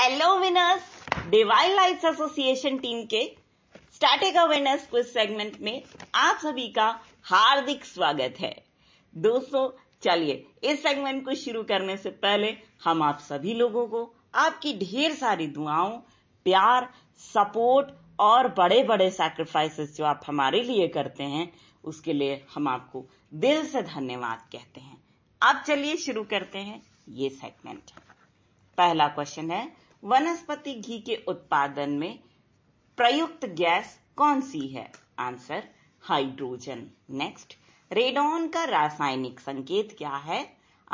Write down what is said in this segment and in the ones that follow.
hello winners divine lights association team के starting awareness quiz segment में आप सभी का हार्दिक स्वागत है दोस्तों चलिए इस सेगमेंट को शुरू करने से पहले हम आप सभी लोगों को आपकी ढेर सारी दुआओं प्यार सपोर्ट और बड़े बड़े सैक्रिफाइसेस जो आप हमारे लिए करते हैं उसके लिए हम आपको दिल से धन्यवाद कहते हैं अब चलिए शुरू करते हैं ये सेगमेंट पहला क्वेश्चन है वनस्पति घी के उत्पादन में प्रयुक्त गैस कौन सी है आंसर हाइड्रोजन नेक्स्ट रेडॉन का रासायनिक संकेत क्या है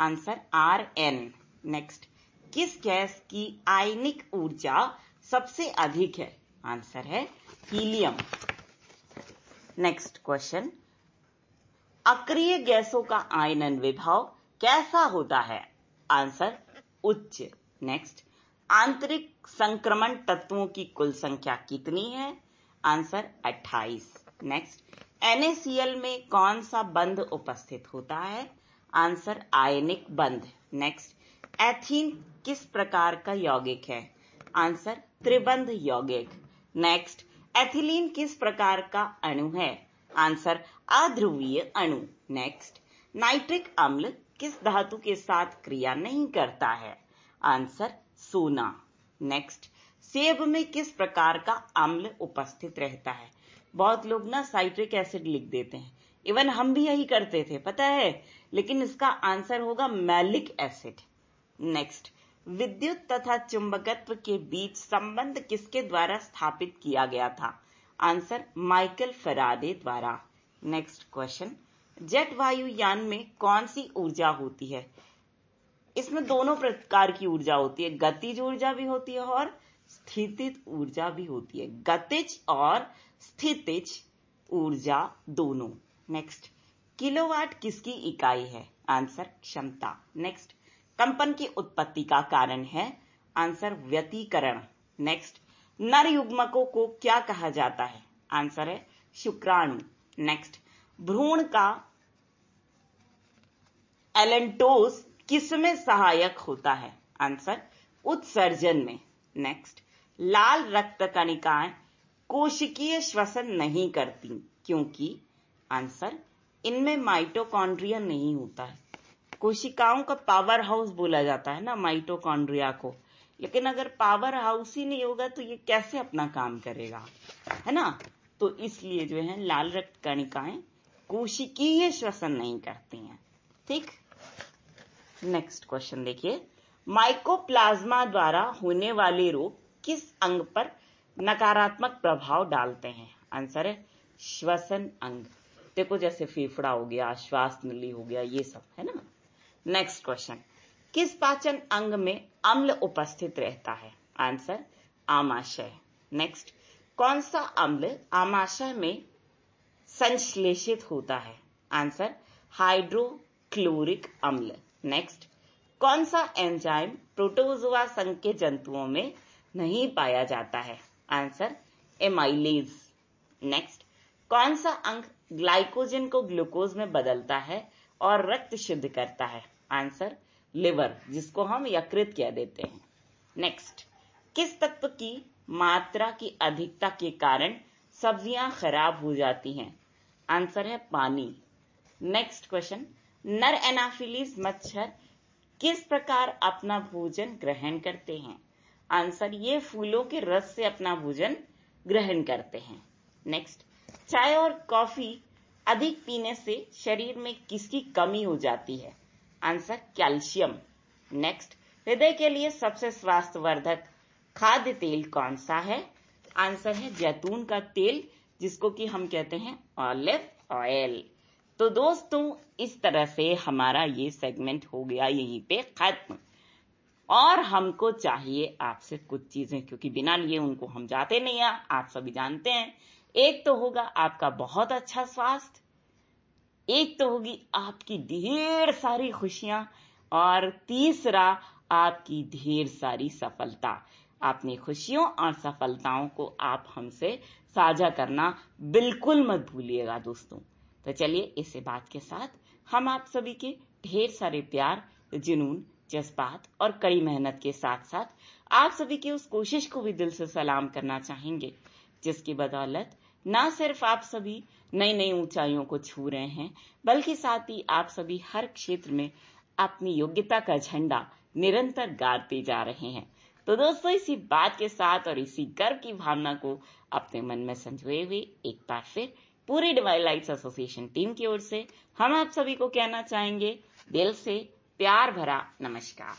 आंसर आर एन नेक्स्ट किस गैस की आयनिक ऊर्जा सबसे अधिक है आंसर है हीलियम नेक्स्ट क्वेश्चन अक्रिय गैसों का आयनन विभाव कैसा होता है आंसर उच्च नेक्स्ट आंतरिक संक्रमण तत्वों की कुल संख्या कितनी है आंसर 28 नेक्स्ट एनएसीएल में कौन सा बंध उपस्थित होता है आंसर आयनिक बंध नेक्स्ट एथीन किस प्रकार का यौगिक है आंसर त्रिबंध यौगिक नेक्स्ट एथिलीन किस प्रकार का अणु है आंसर अध्रुवीय अणु नेक्स्ट नाइट्रिक अम्ल किस धातु के साथ क्रिया नहीं करता है आंसर सोना नेक्स्ट सेब में किस प्रकार का अम्ल उपस्थित रहता है बहुत लोग ना साइट्रिक एसिड लिख देते हैं इवन हम भी यही करते थे पता है लेकिन इसका आंसर होगा मैलिक एसिड नेक्स्ट विद्युत तथा चुंबकत्व के बीच संबंध किसके द्वारा स्थापित किया गया था आंसर माइकल फरादे द्वारा नेक्स्ट क्वेश्चन जेट वायु यान में कौन सी ऊर्जा होती है इसमें दोनों प्रकार की ऊर्जा होती है गतिज ऊर्जा भी होती है और स्थितिज ऊर्जा भी होती है गतिज और स्थितिज ऊर्जा दोनों नेक्स्ट किलोवाट किसकी इकाई है आंसर क्षमता नेक्स्ट कंपन की उत्पत्ति का कारण है आंसर व्यतीकरण नेक्स्ट नर युग्मकों को क्या कहा जाता है आंसर है शुक्राणु नेक्स्ट भ्रूण का एलेंटोस किसमें सहायक होता है आंसर उत्सर्जन में नेक्स्ट लाल रक्त कणिकाएं कोशिकीय श्वसन नहीं करती क्योंकि आंसर इनमें माइटोकॉन्ड्रिया नहीं होता है कोशिकाओं का पावर हाउस बोला जाता है ना माइटोकॉन्ड्रिया को लेकिन अगर पावर हाउस ही नहीं होगा तो ये कैसे अपना काम करेगा है ना तो इसलिए जो है लाल रक्त कणिकाएं कोशिकीय श्वसन नहीं करती हैं ठीक नेक्स्ट क्वेश्चन देखिए माइकोप्लाज्मा द्वारा होने वाले रोग किस अंग पर नकारात्मक प्रभाव डालते हैं आंसर है श्वसन अंग देखो जैसे फेफड़ा हो गया श्वास नली हो गया ये सब है ना नेक्स्ट क्वेश्चन किस पाचन अंग में अम्ल उपस्थित रहता है आंसर आमाशय नेक्स्ट कौन सा अम्ल आमाशय में संश्लेषित होता है आंसर हाइड्रोक्लोरिक अम्ल नेक्स्ट कौन सा एंजाइम प्रोटोजोआ संघ के जंतुओं में नहीं पाया जाता है आंसर एमाइलेज नेक्स्ट कौन सा अंग ग्लाइकोजन को ग्लूकोज में बदलता है और रक्त शुद्ध करता है आंसर लिवर जिसको हम यकृत कह देते हैं नेक्स्ट किस तत्व की मात्रा की अधिकता के कारण सब्जियां खराब हो जाती हैं आंसर है पानी नेक्स्ट क्वेश्चन नर एनाफिलीज मच्छर किस प्रकार अपना भोजन ग्रहण करते हैं आंसर ये फूलों के रस से अपना भोजन ग्रहण करते हैं नेक्स्ट चाय और कॉफी अधिक पीने से शरीर में किसकी कमी हो जाती है आंसर कैल्शियम नेक्स्ट हृदय के लिए सबसे स्वास्थ्य वर्धक खाद्य तेल कौन सा है आंसर है जैतून का तेल जिसको कि हम कहते हैं ऑलिव ऑयल तो दोस्तों इस तरह से हमारा ये सेगमेंट हो गया यहीं पे खत्म और हमको चाहिए आपसे कुछ चीजें क्योंकि बिना लिए उनको हम जाते नहीं है आप सभी जानते हैं एक तो होगा आपका बहुत अच्छा स्वास्थ्य एक तो होगी आपकी ढेर सारी खुशियां और तीसरा आपकी ढेर सारी सफलता अपनी खुशियों और सफलताओं को आप हमसे साझा करना बिल्कुल मत भूलिएगा दोस्तों तो चलिए इसी बात के साथ हम आप सभी के ढेर सारे प्यार जुनून जज्बात और कड़ी मेहनत के साथ साथ आप सभी की उस कोशिश को भी दिल से सलाम करना चाहेंगे जिसकी बदौलत न सिर्फ आप सभी नई नई ऊंचाइयों को छू रहे हैं बल्कि साथ ही आप सभी हर क्षेत्र में अपनी योग्यता का झंडा निरंतर गाड़ते जा रहे हैं तो दोस्तों इसी बात के साथ और इसी गर्व की भावना को अपने मन में संजोए हुए एक बार फिर पूरी डिवाइन लाइट्स एसोसिएशन टीम की ओर से हम आप सभी को कहना चाहेंगे दिल से प्यार भरा नमस्कार